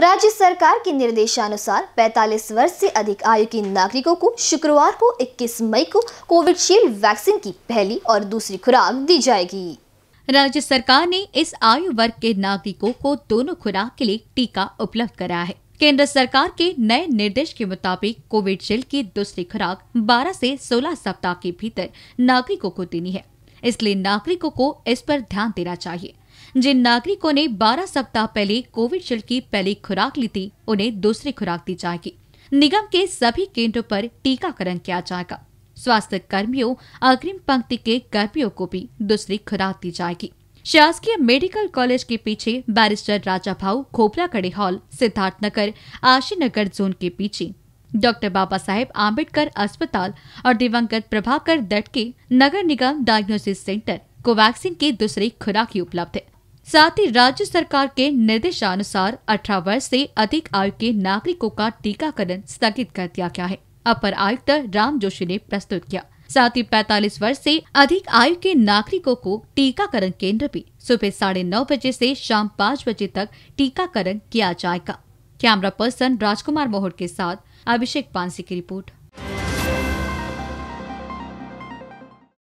राज्य सरकार के निर्देशानुसार 45 वर्ष से अधिक आयु के नागरिकों को शुक्रवार को 21 मई को कोविडशील्ड वैक्सीन की पहली और दूसरी खुराक दी जाएगी राज्य सरकार ने इस आयु वर्ग के नागरिकों को दोनों खुराक के लिए टीका उपलब्ध कराया है केंद्र सरकार के नए निर्देश के मुताबिक कोविडशील्ड की दूसरी खुराक 12 से 16 सप्ताह के भीतर नागरिकों को देनी है इसलिए नागरिकों को इस पर ध्यान देना चाहिए जिन नागरिकों ने 12 सप्ताह पहले कोविशील्ड की पहली खुराक ली थी उन्हें दूसरी खुराक दी जाएगी निगम के सभी केंद्रों पर टीकाकरण किया जाएगा स्वास्थ्य कर्मियों अग्रिम पंक्ति के कर्मियों को भी दूसरी खुराक दी जाएगी शासकीय मेडिकल कॉलेज के पीछे बैरिस्टर राजा भाऊ खोपला कड़े हॉल सिद्धार्थनगर आशीनगर जोन के पीछे डॉक्टर बाबा साहेब आम्बेडकर अस्पताल और दिवंगत प्रभाकर दट के नगर निगम डायग्नोसिस सेंटर कोवैक्सीन की दूसरी खुराक उपलब्ध है साथ ही राज्य सरकार के निर्देशानुसार 18 वर्ष से अधिक आयु के नागरिकों का टीकाकरण स्थगित कर दिया गया है अपर आयुक्त राम जोशी ने प्रस्तुत किया साथ ही पैतालीस वर्ष से अधिक आयु के नागरिकों को टीकाकरण केंद्र भी सुबह साढ़े नौ बजे से शाम पाँच बजे तक टीकाकरण किया जाएगा कैमरा पर्सन राजकुमार मोहर के साथ अभिषेक पांसी की रिपोर्ट